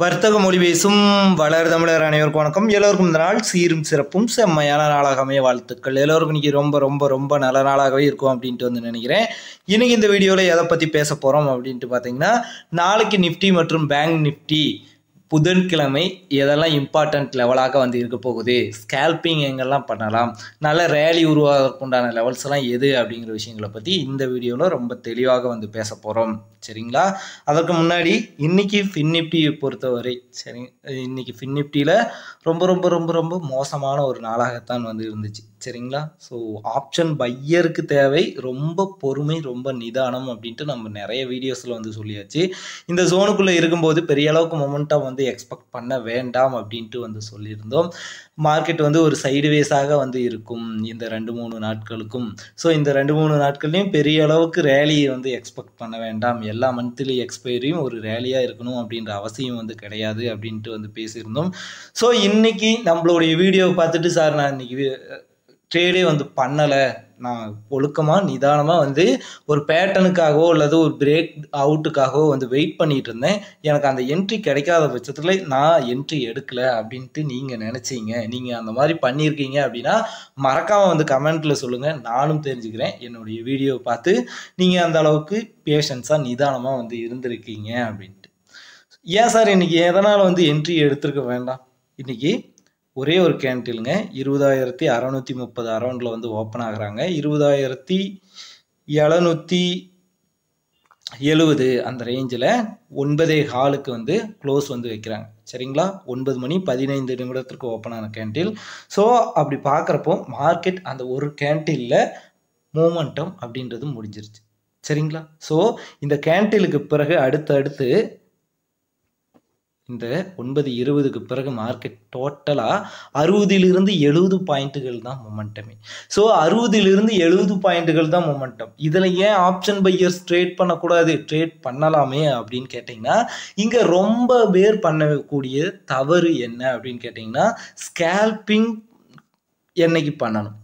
வர்த்தக மொழி பேசும் வளர் தமிழர் அனைவருக்கும் வணக்கம் எல்லோருக்கும் இந்த நாள் சீரும் சிறப்பும் செம்மையான நாளாக அமைய வாழ்த்துக்கள் எல்லோருக்கும் இன்னைக்கு ரொம்ப ரொம்ப ரொம்ப நல்ல நாளாகவே இருக்கும் அப்படின்ட்டு வந்து நினைக்கிறேன் இன்னைக்கு இந்த வீடியோவில் எதை பற்றி பேச போகிறோம் அப்படின்ட்டு பார்த்தீங்கன்னா நாளைக்கு நிஃப்டி மற்றும் பேங்க் நிஃப்டி புதன்கிழமை எதெல்லாம் இம்பார்ட்டண்ட் லெவலாக வந்து இருக்க போகுது ஸ்கேல்பிங் எங்கெல்லாம் பண்ணலாம் நல்ல ரேலி உருவாகிறதுக்குண்டான லெவல்ஸ் எல்லாம் எது அப்படிங்கிற விஷயங்களை பற்றி இந்த வீடியோவில் ரொம்ப தெளிவாக வந்து பேச போகிறோம் சரிங்களா அதற்கு முன்னாடி இன்றைக்கி ஃபின்னிப்டியை பொறுத்தவரை சரி இன்றைக்கி ஃபின்னிப்டியில் ரொம்ப ரொம்ப ரொம்ப ரொம்ப மோசமான ஒரு நாளாகத்தான் வந்து இருந்துச்சு சரிங்களா ஸோ ஆப்ஷன் பையருக்கு தேவை ரொம்ப பொறுமை ரொம்ப நிதானம் அப்படின்ட்டு நம்ம நிறைய வீடியோஸில் வந்து சொல்லியாச்சு இந்த ஜோனுக்குள்ளே இருக்கும்போது பெரிய அளவுக்கு மொமெண்ட்டாக வந்து எக்ஸ்பெக்ட் பண்ண வேண்டாம் அப்படின்ட்டு வந்து சொல்லியிருந்தோம் மார்க்கெட் வந்து ஒரு சைடுவேஸாக வந்து இருக்கும் இந்த ரெண்டு மூணு நாட்களுக்கும் ஸோ இந்த ரெண்டு மூணு நாட்கள்லையும் பெரிய அளவுக்கு ரேலியை வந்து எக்ஸ்பெக்ட் பண்ண வேண்டாம் எல்லா மந்த்லி எக்ஸ்பைரியும் ஒரு ரேலியாக இருக்கணும் அப்படின்ற அவசியம் வந்து கிடையாது அப்படின்ட்டு வந்து பேசியிருந்தோம் ஸோ இன்றைக்கி நம்மளுடைய வீடியோவை பார்த்துட்டு சார் நான் இன்றைக்கி ட்ரேடே வந்து பண்ணலை நான் ஒழுக்கமாக நிதானமாக வந்து ஒரு பேட்டனுக்காகவோ அல்லது ஒரு பிரேக் அவுட்டுக்காகவோ வந்து வெயிட் பண்ணிகிட்டு இருந்தேன் எனக்கு அந்த என்ட்ரி கிடைக்காத பட்சத்தில் நான் என்ட்ரி எடுக்கலை அப்படின்ட்டு நீங்கள் நினச்சிங்க நீங்கள் அந்த மாதிரி பண்ணியிருக்கீங்க அப்படின்னா மறக்காமல் வந்து கமெண்ட்டில் சொல்லுங்கள் நானும் தெரிஞ்சுக்கிறேன் என்னுடைய வீடியோவை பார்த்து நீங்கள் அந்த அளவுக்கு பேஷன்ஸாக நிதானமாக வந்து இருந்திருக்கீங்க அப்படின்ட்டு ஏன் சார் இன்றைக்கி எதனால் வந்து என்ட்ரி எடுத்துருக்க வேண்டாம் இன்றைக்கி ஒரே ஒரு கேண்டிலுங்க இருபதாயிரத்தி அறநூற்றி முப்பது அரௌண்ட்ல வந்து ஓப்பன் ஆகுறாங்க இருபதாயிரத்தி எழுநூற்றி எழுபது அந்த ரேஞ்சில் ஒன்பதே ஹாலுக்கு வந்து க்ளோஸ் வந்து வைக்கிறாங்க சரிங்களா ஒன்பது மணி பதினைந்து நிமிடத்திற்கு ஓப்பன் ஆன கேண்டில் ஸோ அப்படி பார்க்குறப்போ மார்க்கெட் அந்த ஒரு கேண்டீனில் மூமெண்டம் அப்படின்றது முடிஞ்சிருச்சு சரிங்களா ஸோ இந்த கேண்டீனுக்கு பிறகு அடுத்தடுத்து இந்த ஒன்பது இருபதுக்கு பிறகு மார்க்கெட் டோட்டலாக அறுபதிலிருந்து எழுபது பாயிண்ட்டுகள் தான் மொமெண்டமே ஸோ அறுபதிலிருந்து எழுபது பாயிண்ட்டுகள் தான் மொமெண்டம் இதில் ஏன் ஆப்ஷன் பையர்ஸ் ட்ரேட் பண்ணக்கூடாது ட்ரேட் பண்ணலாமே அப்படின்னு கேட்டிங்கன்னா இங்கே ரொம்ப பேர் பண்ணக்கூடிய தவறு என்ன அப்படின்னு கேட்டிங்கன்னா ஸ்கேல்பிங் என்னைக்கு பண்ணணும்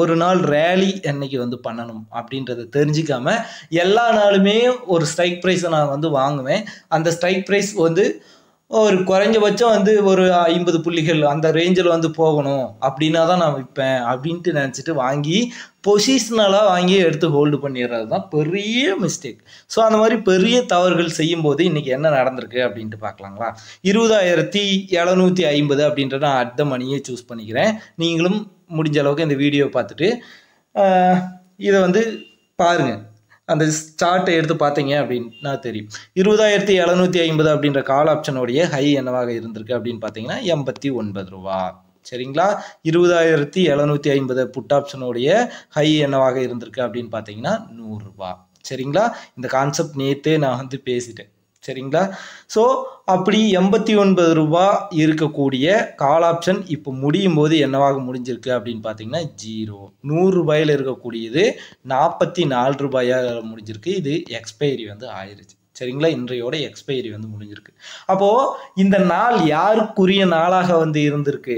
ஒரு நாள் ரேலி என்னைக்கு வந்து பண்ணணும் அப்படின்றத தெரிஞ்சிக்காம எல்லா நாளுமே ஒரு ஸ்ட்ரைக் ப்ரைஸை நான் வந்து வாங்குவேன் அந்த ஸ்ட்ரைக் ப்ரைஸ் வந்து ஒரு குறைஞ்சபட்சம் வந்து ஒரு ஐம்பது புள்ளிகள் அந்த ரேஞ்சில் வந்து போகணும் அப்படின்னா தான் நான் விற்பேன் அப்படின்ட்டு நினச்சிட்டு வாங்கி பொசிஷ்னலாக வாங்கி எடுத்து ஹோல்டு பண்ணிடுறது தான் பெரிய மிஸ்டேக் ஸோ அந்த மாதிரி பெரிய தவறுகள் செய்யும்போது இன்றைக்கி என்ன நடந்திருக்கு அப்படின்ட்டு பார்க்கலாங்களா இருபதாயிரத்தி எழுநூற்றி ஐம்பது அப்படின்ற நான் அடுத்த மணியே மணியை சூஸ் பண்ணிக்கிறேன் நீங்களும் முடிஞ்ச அளவுக்கு இந்த வீடியோ பார்த்துட்டு இதை வந்து பாருங்கள் அந்த சார்ட்டை எடுத்து பார்த்தீங்க அப்படின்னா தெரியும் இருபதாயிரத்தி எழுநூற்றி ஐம்பது அப்படின்ற கால் ஆப்ஷனுடைய ஹை என்னவாக இருந்திருக்கு அப்படின்னு பார்த்தீங்கன்னா எண்பத்தி ஒன்பது ரூபா சரிங்களா இருபதாயிரத்தி எழுநூற்றி ஐம்பது புட் ஆப்ஷனுடைய ஹை என்னவாக இருந்திருக்கு அப்படின்னு பார்த்தீங்கன்னா நூறுரூவா சரிங்களா இந்த கான்செப்ட் நேற்றே நான் வந்து பேசிட்டேன் சரிங்களா ஸோ அப்படி எண்பத்தி ஒன்பது ரூபா இருக்கக்கூடிய கால் ஆப்ஷன் இப்போ முடியும் போது என்னவாக முடிஞ்சிருக்கு அப்படின்னு பார்த்தீங்கன்னா ஜீரோ நூறு ரூபாயில் இருக்கக்கூடியது நாற்பத்தி நாலு ரூபாயாக முடிஞ்சிருக்கு இது எக்ஸ்பைரி வந்து ஆயிடுச்சு சரிங்களா இன்றையோட எக்ஸ்பைரி வந்து முடிஞ்சிருக்கு அப்போது இந்த நாள் யாருக்குரிய நாளாக வந்து இருந்திருக்கு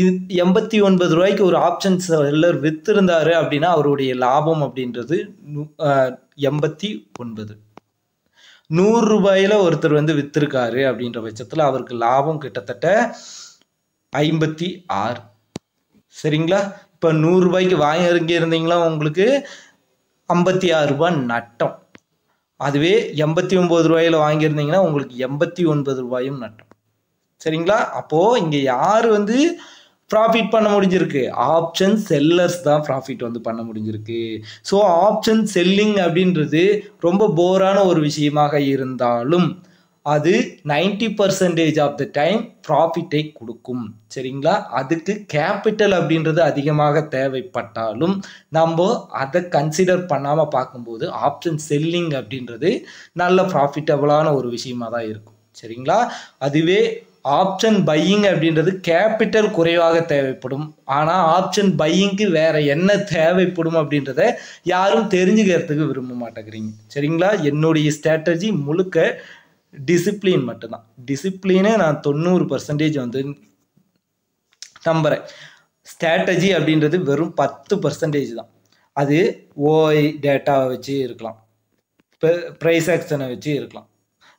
இது எண்பத்தி ஒன்பது ரூபாய்க்கு ஒரு ஆப்ஷன்ஸ் எல்லோரும் விற்றுருந்தாரு அப்படின்னா அவருடைய லாபம் அப்படின்றது எண்பத்தி ஒன்பது நூறு ரூபாயில ஒருத்தர் வந்து விற்றுருக்காரு அப்படின்ற பட்சத்தில் அவருக்கு லாபம் கிட்டத்தட்ட ஐம்பத்தி ஆறு சரிங்களா இப்போ நூறுரூபாய்க்கு வாங்கி இருந்தீங்களா உங்களுக்கு ஐம்பத்தி ஆறு ரூபாய் நட்டம் அதுவே எண்பத்தி ஒன்பது ரூபாயில வாங்கியிருந்தீங்கன்னா உங்களுக்கு எண்பத்தி ஒன்பது ரூபாயும் நட்டம் சரிங்களா அப்போது இங்கே யார் வந்து ப்ராஃபிட் பண்ண முடிஞ்சிருக்கு ஆப்ஷன் செல்லர்ஸ் தான் ப்ராஃபிட் வந்து பண்ண முடிஞ்சிருக்கு ஸோ ஆப்ஷன் செல்லிங் அப்படின்றது ரொம்ப போரான ஒரு விஷயமாக இருந்தாலும் அது ninety percentage of the time ப்ராஃபிட்டை கொடுக்கும் சரிங்களா அதுக்கு கேபிட்டல் அப்படின்றது அதிகமாக தேவைப்பட்டாலும் நம்ம அதை கன்சிடர் பண்ணாமல் பார்க்கும்போது ஆப்ஷன் செல்லிங் அப்படின்றது நல்ல ப்ராஃபிட்டபுளான ஒரு விஷயமாக தான் இருக்கும் சரிங்களா அதுவே ஆப்ஷன் பையிங் அப்படின்றது கேபிட்டல் குறைவாக தேவைப்படும் ஆனால் ஆப்ஷன் பையிங்க்கு வேறு என்ன தேவைப்படும் அப்படின்றத யாரும் தெரிஞ்சுக்கிறதுக்கு விரும்ப மாட்டேங்கிறீங்க சரிங்களா என்னுடைய ஸ்ட்ராட்டஜி முழுக்க டிசிப்ளின் மட்டும்தான் டிசிப்ளினே நான் தொண்ணூறு பர்சன்டேஜ் வந்து நம்புகிறேன் ஸ்ட்ராட்டஜி அப்படின்றது வெறும் பத்து பர்சன்டேஜ் தான் அது ஓஐ டேட்டாவை வச்சு இருக்கலாம் ப்ரைஸ் ஆக்ஷனை வச்சு இருக்கலாம்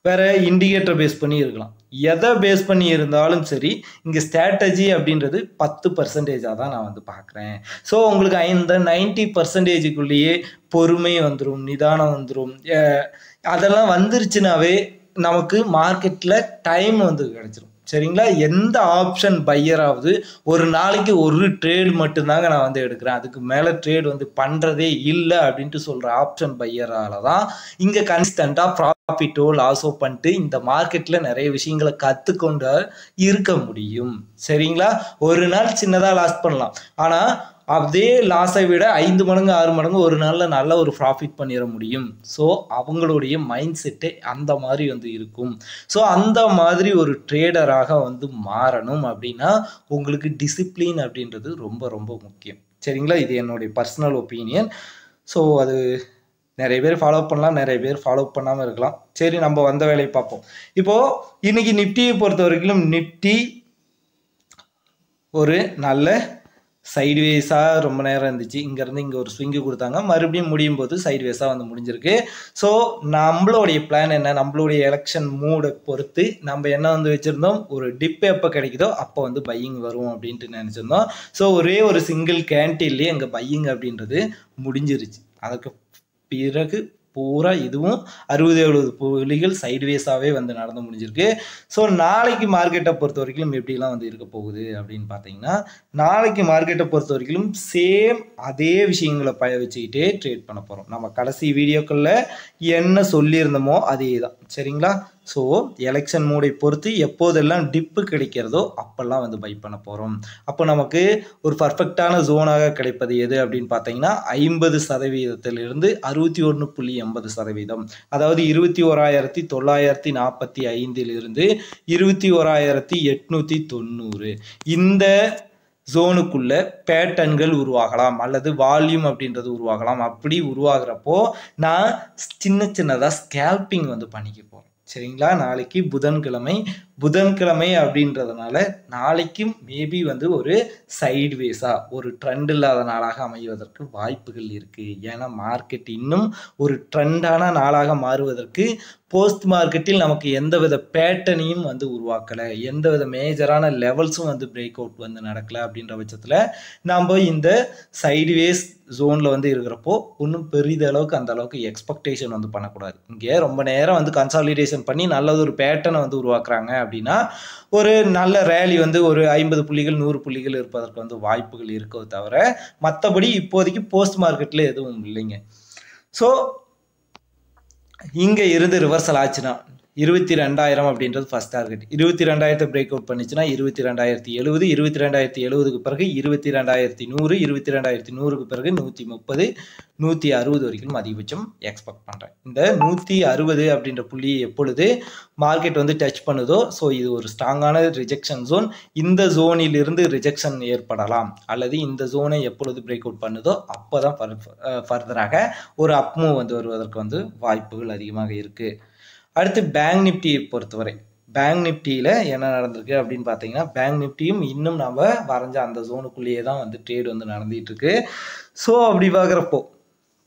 வேறு இண்டிகேட்டர் பேஸ் பண்ணி இருக்கலாம் எதை பேஸ் பண்ணி இருந்தாலும் சரி இங்கே ஸ்ட்ராட்டஜி அப்படின்றது பத்து பர்சன்டேஜாக தான் நான் வந்து பார்க்குறேன் ஸோ உங்களுக்கு இந்த நைன்டி பர்சன்டேஜுக்குள்ளேயே பொறுமை வந்துடும் நிதானம் வந்துடும் அதெல்லாம் வந்துருச்சுனாவே நமக்கு மார்க்கெட்டில் டைம் வந்து கிடச்சிரும் சரிங்களா எந்த ஆப்ஷன் பையராவது ஒரு நாளைக்கு ஒரு ட்ரேடு மட்டும்தாங்க நான் வந்து எடுக்கிறேன் அதுக்கு மேலே ட்ரேட் வந்து பண்ணுறதே இல்லை அப்படின்ட்டு சொல்கிற ஆப்ஷன் பையரால் தான் இங்கே கன்ஸ்டண்ட்டாக ப்ராஃபிட்டோ லாஸோ பண்ணிட்டு இந்த மார்க்கெட்டில் நிறைய விஷயங்களை கற்றுக்கொண்டு இருக்க முடியும் சரிங்களா ஒரு நாள் சின்னதாக லாஸ் பண்ணலாம் ஆனால் அதே லாஸை விட ஐந்து மடங்கு ஆறு மடங்கு ஒரு நாளில் நல்ல ஒரு ப்ராஃபிட் பண்ணிட முடியும் ஸோ அவங்களுடைய மைண்ட் செட்டே அந்த மாதிரி வந்து இருக்கும் ஸோ அந்த மாதிரி ஒரு ட்ரேடராக வந்து மாறணும் அப்படின்னா உங்களுக்கு டிசிப்ளின் அப்படின்றது ரொம்ப ரொம்ப முக்கியம் சரிங்களா இது என்னுடைய பர்சனல் ஒப்பீனியன் ஸோ அது நிறைய பேர் ஃபாலோ பண்ணலாம் நிறைய பேர் ஃபாலோ பண்ணாமல் இருக்கலாம் சரி நம்ம வந்த வேலையை பார்ப்போம் இப்போது இன்னைக்கு நிப்டியை பொறுத்த வரைக்கும் நிப்டி ஒரு நல்ல சைடுவேஸாக ரொம்ப நேரம் இருந்துச்சு இங்கேருந்து இங்கே ஒரு ஸ்விங்கு கொடுத்தாங்க மறுபடியும் முடியும் போது சைடுவேஸாக வந்து முடிஞ்சிருக்கு ஸோ நம்மளுடைய பிளான் என்ன நம்மளுடைய எலெக்ஷன் மூடை பொறுத்து நம்ம என்ன வந்து வச்சுருந்தோம் ஒரு டிப் எப்போ கிடைக்குதோ அப்போ வந்து பையிங் வரும் அப்படின்ட்டு நினச்சிருந்தோம் ஸோ ஒரே ஒரு சிங்கிள் கேன்டீன்லேயே எங்கள் பையிங் அப்படின்றது முடிஞ்சிருச்சு அதுக்கு பிறகு பூரா இதுவும் அறுபது எழுபது புள்ளிகள் சைடுவேஸாகவே வந்து நடந்து முடிஞ்சிருக்கு ஸோ நாளைக்கு மார்க்கெட்டை பொறுத்த வரைக்கும் எப்படிலாம் வந்து இருக்க போகுது அப்படின்னு பார்த்தீங்கன்னா நாளைக்கு மார்க்கெட்டை பொறுத்த வரைக்கும் சேம் அதே விஷயங்களை பய வச்சுக்கிட்டே ட்ரேட் பண்ண போகிறோம் நம்ம கடைசி வீடியோக்களில் என்ன சொல்லியிருந்தோமோ அதே தான் சரிங்களா ஸோ எலெக்ஷன் மோடை பொறுத்து எப்போதெல்லாம் டிப்பு கிடைக்கிறதோ அப்போல்லாம் வந்து பை பண்ண போகிறோம் அப்போ நமக்கு ஒரு பர்ஃபெக்டான ஜோனாக கிடைப்பது எது அப்படின்னு பார்த்தீங்கன்னா ஐம்பது சதவீதத்திலிருந்து அறுபத்தி ஒன்று புள்ளி எண்பது சதவீதம் அதாவது இருபத்தி ஓராயிரத்தி தொள்ளாயிரத்தி நாற்பத்தி ஐந்திலிருந்து இருபத்தி ஓராயிரத்தி எட்நூற்றி தொண்ணூறு இந்த ஜோனுக்குள்ள பேட்டன்கள் உருவாகலாம் அல்லது வால்யூம் அப்படின்றது உருவாகலாம் அப்படி உருவாகிறப்போ நான் சின்ன சின்னதாக ஸ்கேல்பிங் வந்து பண்ணிக்க போகிறேன் சரிங்களா நாளைக்கு புதன்கிழமை புதன்கிழமை அப்படின்றதுனால நாளைக்கும் மேபி வந்து ஒரு சைட்வேஸாக ஒரு ட்ரெண்ட் இல்லாத நாளாக அமைவதற்கு வாய்ப்புகள் இருக்குது ஏன்னா மார்க்கெட் இன்னும் ஒரு ட்ரெண்டான நாளாக மாறுவதற்கு போஸ்ட் மார்க்கெட்டில் நமக்கு எந்தவித பேட்டனையும் வந்து உருவாக்கலை எந்தவித மேஜரான லெவல்ஸும் வந்து பிரேக் அவுட் வந்து நடக்கலை அப்படின்ற பட்சத்தில் நம்ம இந்த சைட்வேஸ் ஜோனில் வந்து இருக்கிறப்போ ஒன்றும் பெரிதளவுக்கு அந்த அளவுக்கு எக்ஸ்பெக்டேஷன் வந்து பண்ணக்கூடாது இங்கே ரொம்ப நேரம் வந்து கன்சாலிடேஷன் கால்குலேஷன் பண்ணி நல்லது ஒரு பேட்டனை வந்து உருவாக்குறாங்க அப்படின்னா ஒரு நல்ல ரேலி வந்து ஒரு ஐம்பது புள்ளிகள் நூறு புள்ளிகள் இருப்பதற்கு வந்து வாய்ப்புகள் இருக்கோ தவிர மற்றபடி இப்போதைக்கு போஸ்ட் மார்க்கெட்டில் எதுவும் இல்லைங்க ஸோ இங்கே இருந்து ரிவர்சல் ஆச்சுன்னா இருபத்தி ரெண்டாயிரம் அப்படின்றது ஃபஸ்ட் டார்கெட் இருபத்தி ரெண்டாயிரத்தை பிரேக் அவுட் பண்ணிச்சுன்னா இருபத்தி ரெண்டாயிரத்தி எழுபது இருபத்தி ரெண்டாயிரத்தி எழுபதுக்கு பிறகு இருபத்தி ரெண்டாயிரத்தி நூறு இருபத்தி ரெண்டாயிரத்தி நூறுக்கு பிறகு நூற்றி முப்பது நூற்றி அறுபது வரைக்கும் அதிகபட்சம் எக்ஸ்பெக்ட் பண்ணுறேன் இந்த நூற்றி அறுபது அப்படின்ற புள்ளி எப்பொழுது மார்க்கெட் வந்து டச் பண்ணுதோ ஸோ இது ஒரு ஸ்ட்ராங்கான ரிஜெக்ஷன் ஜோன் இந்த ஜோனிலிருந்து ரிஜெக்ஷன் ஏற்படலாம் அல்லது இந்த ஜோனை எப்பொழுது பிரேக் அவுட் பண்ணுதோ அப்போ தான் ஃபர்தராக ஒரு அப்மூவ் வந்து வருவதற்கு வந்து வாய்ப்புகள் அதிகமாக இருக்குது அடுத்து பேங்க் நிப்டியை பொறுத்தவரை பேங்க் நிப்டியில் என்ன நடந்திருக்கு அப்படின்னு பார்த்தீங்கன்னா பேங்க் நிப்டியும் இன்னும் நம்ம வரைஞ்ச அந்த ஜோனுக்குள்ளேயே தான் வந்து ட்ரேடு வந்து நடந்துகிட்ருக்கு ஸோ அப்படி பார்க்குறப்போ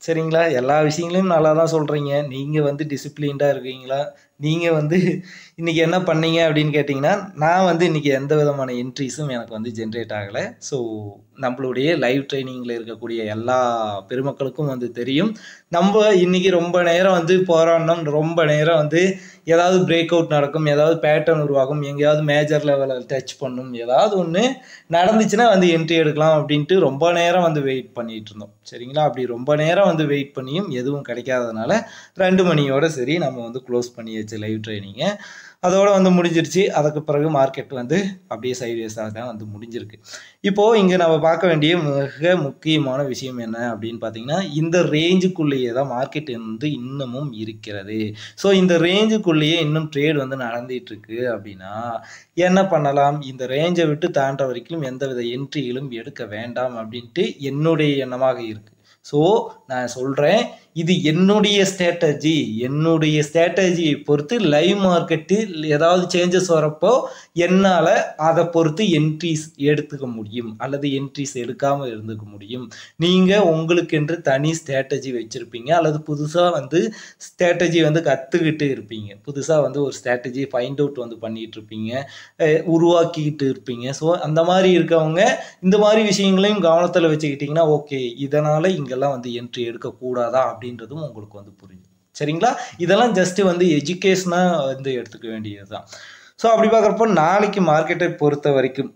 சரிங்களா எல்லா விஷயங்களையும் நல்லா தான் சொல்கிறீங்க நீங்கள் வந்து டிசிப்ளின்டாக இருக்கீங்களா நீங்கள் வந்து இன்றைக்கி என்ன பண்ணீங்க அப்படின்னு கேட்டிங்கன்னா நான் வந்து இன்றைக்கி எந்த விதமான என்ட்ரிஸும் எனக்கு வந்து ஜென்ரேட் ஆகலை ஸோ நம்மளுடைய லைவ் ட்ரைனிங்கில் இருக்கக்கூடிய எல்லா பெருமக்களுக்கும் வந்து தெரியும் நம்ம இன்றைக்கி ரொம்ப நேரம் வந்து போராடணும் ரொம்ப நேரம் வந்து ஏதாவது பிரேக் அவுட் நடக்கும் ஏதாவது பேட்டர்ன் உருவாகும் எங்கேயாவது மேஜர் லெவலில் டச் பண்ணும் ஏதாவது ஒன்று நடந்துச்சுன்னா வந்து என்ட்ரி எடுக்கலாம் அப்படின்ட்டு ரொம்ப நேரம் வந்து வெயிட் பண்ணிகிட்டு இருந்தோம் சரிங்களா அப்படி ரொம்ப நேரம் வந்து வெயிட் பண்ணியும் எதுவும் கிடைக்காததுனால ரெண்டு மணியோட சரி நம்ம வந்து க்ளோஸ் பண்ணி முடிஞ்சிருச்சு லைவ் ட்ரைனிங்கு அதோடு வந்து முடிஞ்சிருச்சு அதுக்கு பிறகு மார்க்கெட் வந்து அப்படியே சைவேஸாக தான் வந்து முடிஞ்சிருக்கு இப்போது இங்கே நம்ம பார்க்க வேண்டிய மிக முக்கியமான விஷயம் என்ன அப்படின்னு பார்த்தீங்கன்னா இந்த ரேஞ்சுக்குள்ளேயே தான் மார்க்கெட் வந்து இன்னமும் இருக்கிறது ஸோ இந்த ரேஞ்சுக்குள்ளேயே இன்னும் ட்ரேட் வந்து நடந்துகிட்ருக்கு அப்படின்னா என்ன பண்ணலாம் இந்த ரேஞ்சை விட்டு தாண்ட வரைக்கும் எந்தவித என்ட்ரிகளும் எடுக்க வேண்டாம் அப்படின்ட்டு என்னுடைய எண்ணமாக இருக்குது ஸோ நான் சொல்கிறேன் இது என்னுடைய ஸ்ட்ராட்டஜி என்னுடைய ஸ்ட்ராட்டஜியை பொறுத்து லைவ் மார்க்கெட்டில் ஏதாவது சேஞ்சஸ் வரப்போ என்னால் அதை பொறுத்து என்ட்ரிஸ் எடுத்துக்க முடியும் அல்லது என்ட்ரிஸ் எடுக்காமல் இருந்துக்க முடியும் நீங்கள் உங்களுக்கென்று தனி ஸ்ட்ராட்டஜி வச்சுருப்பீங்க அல்லது புதுசாக வந்து ஸ்ட்ராட்டஜி வந்து கற்றுக்கிட்டு இருப்பீங்க புதுசாக வந்து ஒரு ஸ்ட்ராட்டஜி ஃபைண்ட் அவுட் வந்து பண்ணிகிட்டு இருப்பீங்க உருவாக்கிக்கிட்டு இருப்பீங்க ஸோ அந்த மாதிரி இருக்கவங்க இந்த மாதிரி விஷயங்களையும் கவனத்தில் வச்சுக்கிட்டிங்கன்னா ஓகே இதனால் இங்கெல்லாம் வந்து என்ட்ரி எடுக்கக்கூடாதா அப்படி அப்படின்றதும் உங்களுக்கு வந்து புரியும் சரிங்களா இதெல்லாம் ஜஸ்ட்டு வந்து எஜுகேஷனாக வந்து எடுத்துக்க வேண்டியதுதான் ஸோ அப்படி பார்க்குறப்போ நாளைக்கு மார்க்கெட்டை பொறுத்த வரைக்கும்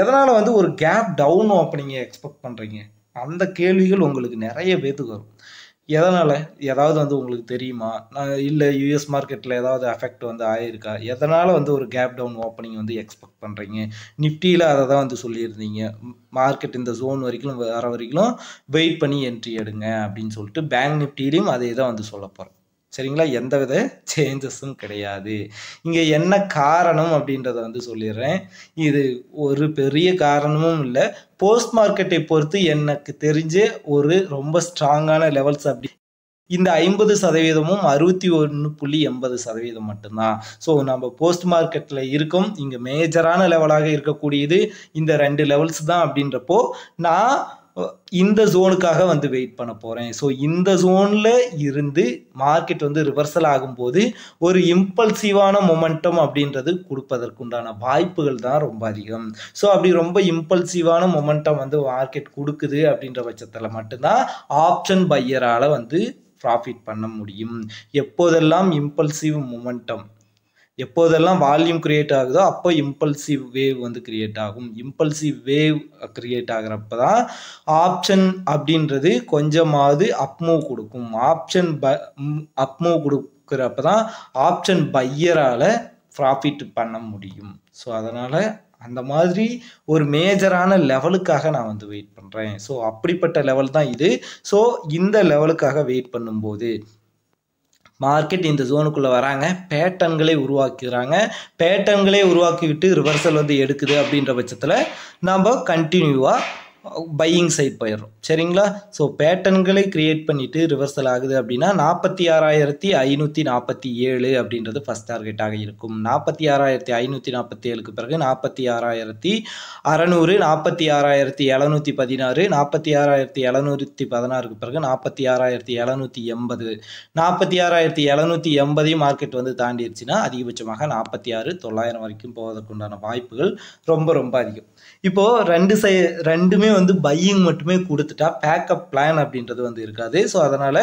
எதனால் வந்து ஒரு கேப் டவுன் ஓப்பனிங்கை எக்ஸ்பெக்ட் பண்ணுறீங்க அந்த கேள்விகள் உங்களுக்கு நிறைய பேத்துக்கு வரும் எதனால் ஏதாவது வந்து உங்களுக்கு தெரியுமா நான் இல்லை யூஎஸ் மார்க்கெட்டில் ஏதாவது அஃபெக்ட் வந்து ஆயிருக்கா எதனால் வந்து ஒரு கேப் டவுன் ஓப்பனிங் வந்து எக்ஸ்பெக்ட் பண்ணுறீங்க நிஃப்டியில் அதை தான் வந்து சொல்லியிருந்தீங்க மார்க்கெட் இந்த ஜோன் வரைக்கும் வர வரைக்கும் வெயிட் பண்ணி என்ட்ரி எடுங்க அப்படின்னு சொல்லிட்டு பேங்க் நிஃப்டிலையும் அதே தான் வந்து சொல்ல போகிறேன் சரிங்களா எந்தவித சேஞ்சஸும் கிடையாது இங்கே என்ன காரணம் அப்படின்றத வந்து சொல்லிடுறேன் இது ஒரு பெரிய காரணமும் இல்லை போஸ்ட் மார்க்கெட்டை பொறுத்து எனக்கு தெரிஞ்ச ஒரு ரொம்ப ஸ்ட்ராங்கான லெவல்ஸ் அப்படி இந்த ஐம்பது சதவீதமும் அறுபத்தி ஒன்று புள்ளி எண்பது சதவீதம் மட்டும்தான் ஸோ நம்ம போஸ்ட் மார்க்கெட்டில் இருக்கும் இங்கே மேஜரான லெவலாக இருக்கக்கூடியது இந்த ரெண்டு லெவல்ஸ் தான் அப்படின்றப்போ நான் இந்த ஜோனுக்காக வந்து வெயிட் பண்ண போகிறேன் ஸோ இந்த ஜோனில் இருந்து மார்க்கெட் வந்து ரிவர்சல் ஆகும்போது ஒரு இம்பல்சிவான மொமெண்டம் அப்படின்றது கொடுப்பதற்குண்டான வாய்ப்புகள் தான் ரொம்ப அதிகம் ஸோ அப்படி ரொம்ப இம்பல்சிவான மொமெண்டம் வந்து மார்க்கெட் கொடுக்குது அப்படின்ற பட்சத்தில் மட்டும்தான் ஆப்ஷன் பையரால் வந்து ப்ராஃபிட் பண்ண முடியும் எப்போதெல்லாம் இம்பல்சிவ் மொமெண்டம் எப்போதெல்லாம் வால்யூம் கிரியேட் ஆகுதோ அப்போ இம்பல்சிவ் வேவ் வந்து கிரியேட் ஆகும் இம்பல்சிவ் வேவ் கிரியேட் ஆகிறப்ப தான் ஆப்ஷன் அப்படின்றது கொஞ்சமாவது அப்மூவ் கொடுக்கும் ஆப்ஷன் ப அப்மூவ் கொடுக்குறப்ப தான் ஆப்ஷன் பையரால் ப்ராஃபிட் பண்ண முடியும் ஸோ அதனால் அந்த மாதிரி ஒரு மேஜரான லெவலுக்காக நான் வந்து வெயிட் பண்ணுறேன் ஸோ அப்படிப்பட்ட லெவல் தான் இது ஸோ இந்த லெவலுக்காக வெயிட் பண்ணும்போது மார்க்கெட் இந்த ஜோனுக்குள்ளே வராங்க பேட்டன்களை உருவாக்குறாங்க பேட்டன்களை உருவாக்கிவிட்டு ரிவர்சல் வந்து எடுக்குது அப்படின்ற பட்சத்தில் நம்ம கண்டினியூவாக பையிங் சைட் போயிடும் சரிங்களா ஸோ பேட்டன்களை கிரியேட் பண்ணிவிட்டு ரிவர்சல் ஆகுது அப்படின்னா நாற்பத்தி ஆறாயிரத்தி ஐநூற்றி நாற்பத்தி ஏழு அப்படின்றது ஃபஸ்ட் டார்கெட்டாக இருக்கும் நாற்பத்தி ஆறாயிரத்தி ஐநூற்றி நாற்பத்தி ஏழுக்கு பிறகு நாற்பத்தி ஆறாயிரத்தி அறநூறு நாற்பத்தி ஆறாயிரத்தி எழுநூற்றி பதினாறு நாற்பத்தி ஆறாயிரத்தி எழுநூற்றி பதினாறுக்கு பிறகு நாற்பத்தி ஆறாயிரத்தி எழுநூற்றி எண்பது நாற்பத்தி ஆறாயிரத்தி எழுநூற்றி எண்பதையும் மார்க்கெட் வந்து தாண்டிடுச்சுன்னா அதிகபட்சமாக நாற்பத்தி ஆறு தொள்ளாயிரம் வரைக்கும் போவதற்குண்டான வாய்ப்புகள் ரொம்ப ரொம்ப அதிகம் இப்போ ரெண்டு சை ரெண்டுமே வந்து பையிங் மட்டுமே கொடுத்துட்டா பேக்கப் பிளான் அப்படின்றது வந்து இருக்காது ஸோ அதனால்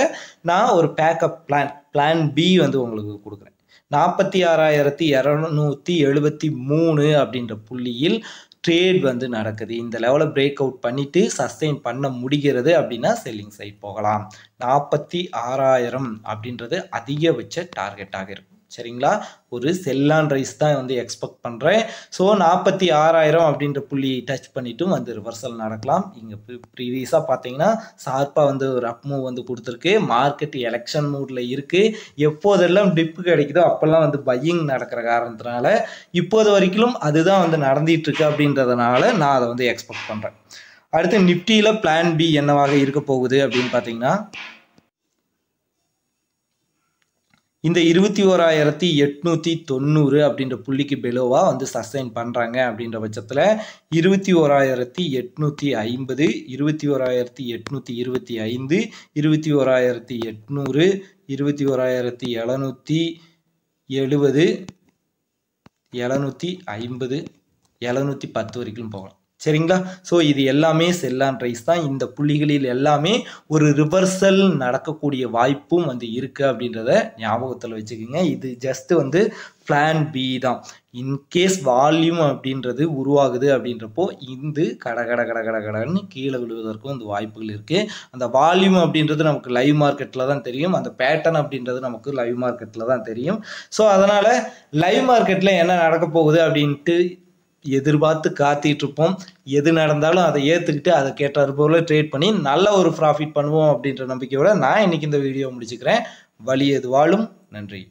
நான் ஒரு பேக்கப் பிளான் பிளான் பி வந்து உங்களுக்கு கொடுக்குறேன் நாற்பத்தி ஆறாயிரத்தி இரநூத்தி எழுபத்தி மூணு அப்படின்ற புள்ளியில் ட்ரேட் வந்து நடக்குது இந்த லெவலை பிரேக் அவுட் பண்ணிவிட்டு சஸ்டெயின் பண்ண முடிகிறது அப்படின்னா செல்லிங் சைட் போகலாம் நாற்பத்தி ஆறாயிரம் அப்படின்றது அதிகபட்ச டார்கெட்டாக இருக்கும் சரிங்களா ஒரு செல்லான் ரைஸ் தான் வந்து எக்ஸ்பெக்ட் பண்ணுறேன் ஸோ நாற்பத்தி ஆறாயிரம் அப்படின்ற புள்ளி டச் பண்ணிவிட்டும் வந்து ரிவர்சல் நடக்கலாம் இங்கே ப்ரீவியஸாக பார்த்தீங்கன்னா ஷார்ப்பாக வந்து ஒரு அப் மூவ் வந்து கொடுத்துருக்கு மார்க்கெட் எலெக்ஷன் மூடில் இருக்குது எப்போதெல்லாம் டிப்பு கிடைக்குதோ அப்போல்லாம் வந்து பையிங் நடக்கிற காரணத்தினால இப்போது வரைக்கும் அதுதான் வந்து நடந்துகிட்ருக்கு அப்படின்றதுனால நான் அதை வந்து எக்ஸ்பெக்ட் பண்ணுறேன் அடுத்து நிஃப்டியில் பிளான் பி என்னவாக இருக்க போகுது அப்படின்னு பார்த்தீங்கன்னா இந்த இருபத்தி ஓராயிரத்தி எட்நூற்றி தொண்ணூறு அப்படின்ற புள்ளிக்கு பெலோவாக வந்து சஸ்டைன் பண்ணுறாங்க அப்படின்ற பட்சத்தில் இருபத்தி ஓராயிரத்தி எட்நூற்றி ஐம்பது இருபத்தி ஓராயிரத்தி எட்நூற்றி இருபத்தி ஐந்து இருபத்தி ஓராயிரத்தி எட்நூறு இருபத்தி ஓராயிரத்தி எழுநூற்றி எழுபது எழுநூற்றி ஐம்பது எழுநூற்றி பத்து வரைக்கும் போகலாம் சரிங்களா ஸோ இது எல்லாமே செல்லான் ரைஸ் தான் இந்த புள்ளிகளில் எல்லாமே ஒரு ரிவர்சல் நடக்கக்கூடிய வாய்ப்பும் வந்து இருக்குது அப்படின்றத ஞாபகத்தில் வச்சுக்கோங்க இது ஜஸ்ட் வந்து பிளான் பி தான் இன்கேஸ் வால்யூம் அப்படின்றது உருவாகுது அப்படின்றப்போ இது கட கட கட கட கடன்னு கீழே விழுவதற்கும் இந்த வாய்ப்புகள் இருக்குது அந்த வால்யூம் அப்படின்றது நமக்கு லைவ் மார்க்கெட்டில் தான் தெரியும் அந்த பேட்டர்ன் அப்படின்றது நமக்கு லைவ் மார்க்கெட்டில் தான் தெரியும் ஸோ அதனால் லைவ் மார்க்கெட்டில் என்ன நடக்க போகுது அப்படின்ட்டு எதிர்பார்த்து காத்திட்டு இருப்போம் எது நடந்தாலும் அதை ஏற்றுக்கிட்டு அதை கேட்டார் போல ட்ரேட் பண்ணி நல்ல ஒரு ப்ராஃபிட் பண்ணுவோம் அப்படின்ற நம்பிக்கையோட நான் இன்னைக்கு இந்த வீடியோ முடிச்சுக்கிறேன் வழி எது வாழும் நன்றி